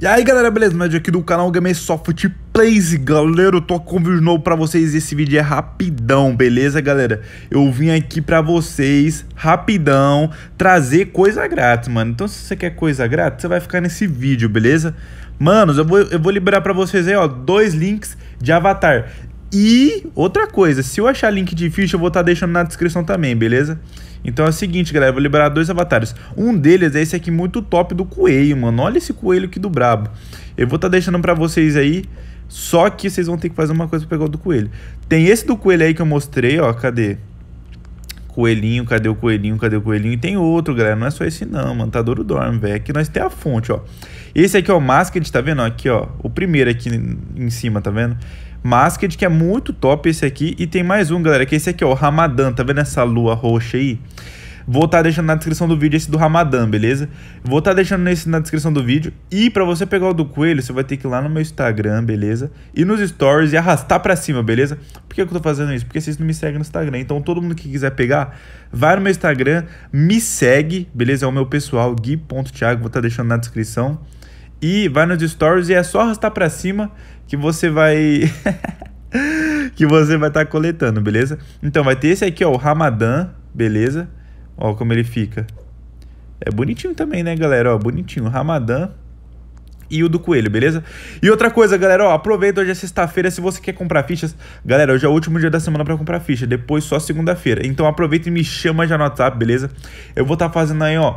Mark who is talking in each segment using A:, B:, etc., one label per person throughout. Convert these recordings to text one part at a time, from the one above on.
A: E aí galera, beleza? Ned aqui do canal Gamersoft Plays, galera, eu tô com vídeo novo pra vocês, esse vídeo é rapidão, beleza galera? Eu vim aqui pra vocês, rapidão, trazer coisa grátis, mano, então se você quer coisa grátis, você vai ficar nesse vídeo, beleza? Manos, eu vou, eu vou liberar pra vocês aí, ó, dois links de avatar. E outra coisa, se eu achar link de ficha, eu vou estar tá deixando na descrição também, beleza? Então é o seguinte, galera, vou liberar dois avatares. Um deles é esse aqui muito top do coelho, mano. Olha esse coelho aqui do brabo. Eu vou estar tá deixando pra vocês aí, só que vocês vão ter que fazer uma coisa pra pegar o do coelho. Tem esse do coelho aí que eu mostrei, ó, cadê? coelhinho, cadê o coelhinho, cadê o coelhinho? E tem outro, galera, não é só esse não, mano, tá duro dorme, velho. Aqui nós tem a fonte, ó. Esse aqui, é o Masked, tá vendo? Aqui, ó, o primeiro aqui em cima, tá vendo? Masked, que é muito top esse aqui. E tem mais um, galera, que é esse aqui, ó, o Ramadan, tá vendo essa lua roxa aí? Vou estar tá deixando na descrição do vídeo esse do Ramadã, beleza? Vou estar tá deixando esse na descrição do vídeo. E para você pegar o do coelho, você vai ter que ir lá no meu Instagram, beleza? E nos stories e arrastar para cima, beleza? Por que eu tô fazendo isso? Porque vocês não me seguem no Instagram. Então todo mundo que quiser pegar, vai no meu Instagram, me segue, beleza? É o meu pessoal, gui.thiago, vou estar tá deixando na descrição. E vai nos stories e é só arrastar para cima que você vai que você vai estar tá coletando, beleza? Então vai ter esse aqui, ó, o Ramadã, beleza? Ó como ele fica. É bonitinho também, né, galera? Ó, bonitinho. Ramadã e o do coelho, beleza? E outra coisa, galera, ó, aproveita hoje é sexta-feira se você quer comprar fichas. Galera, hoje é o último dia da semana para comprar ficha, depois só segunda-feira. Então aproveita e me chama já no WhatsApp, beleza? Eu vou estar tá fazendo aí, ó,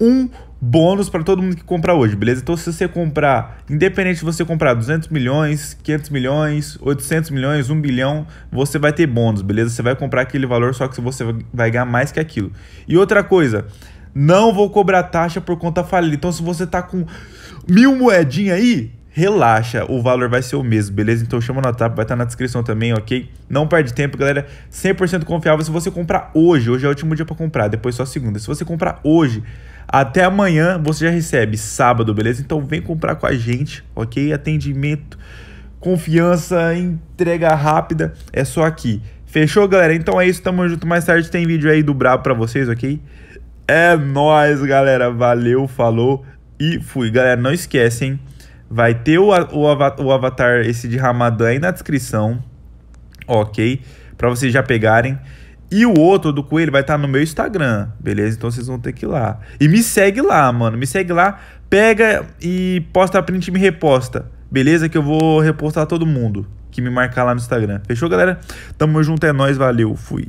A: um bônus para todo mundo que comprar hoje, beleza? Então, se você comprar, independente de você comprar 200 milhões, 500 milhões, 800 milhões, 1 bilhão, você vai ter bônus, beleza? Você vai comprar aquele valor, só que você vai ganhar mais que aquilo. E outra coisa, não vou cobrar taxa por conta falida. Então, se você tá com mil moedinha aí, relaxa, o valor vai ser o mesmo, beleza? Então chama na tap vai estar tá na descrição também, ok? Não perde tempo, galera, 100% confiável se você comprar hoje, hoje é o último dia para comprar, depois só segunda. Se você comprar hoje, até amanhã você já recebe, sábado, beleza? Então vem comprar com a gente, ok? Atendimento, confiança, entrega rápida, é só aqui. Fechou, galera? Então é isso, tamo junto. Mais tarde tem vídeo aí do Brabo pra vocês, ok? É nóis, galera. Valeu, falou e fui. Galera, não esquecem Vai ter o, o, o avatar esse de Ramadã aí na descrição, ok? Para vocês já pegarem. E o outro do coelho vai estar tá no meu Instagram, beleza? Então vocês vão ter que ir lá. E me segue lá, mano. Me segue lá, pega e posta a print e me reposta. Beleza? Que eu vou repostar todo mundo que me marcar lá no Instagram. Fechou, galera? Tamo junto, é nóis, valeu, fui.